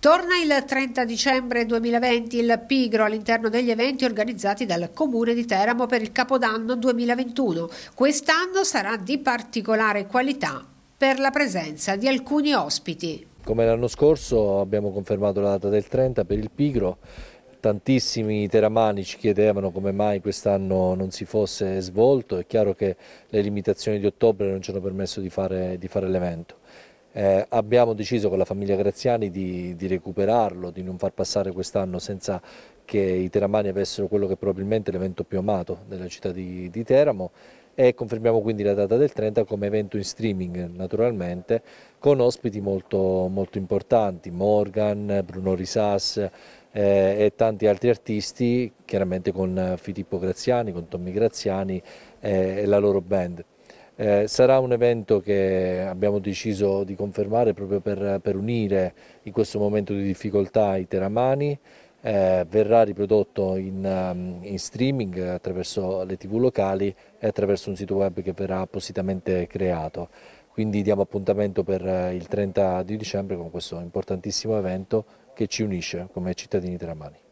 Torna il 30 dicembre 2020 il Pigro all'interno degli eventi organizzati dal Comune di Teramo per il Capodanno 2021. Quest'anno sarà di particolare qualità per la presenza di alcuni ospiti. Come l'anno scorso abbiamo confermato la data del 30 per il Pigro tantissimi teramani ci chiedevano come mai quest'anno non si fosse svolto, è chiaro che le limitazioni di ottobre non ci hanno permesso di fare, fare l'evento. Eh, abbiamo deciso con la famiglia Graziani di, di recuperarlo, di non far passare quest'anno senza che i teramani avessero quello che è probabilmente l'evento più amato della città di, di Teramo e confermiamo quindi la data del 30 come evento in streaming naturalmente con ospiti molto, molto importanti, Morgan, Bruno Risas eh, e tanti altri artisti, chiaramente con Filippo Graziani, con Tommy Graziani eh, e la loro band. Eh, sarà un evento che abbiamo deciso di confermare proprio per, per unire in questo momento di difficoltà i teramani, eh, verrà riprodotto in, um, in, streaming attraverso le tv locali e attraverso un sito web che verrà appositamente creato. Quindi diamo appuntamento per eh, il 30 di dicembre con questo importantissimo evento che ci unisce come cittadini teramani.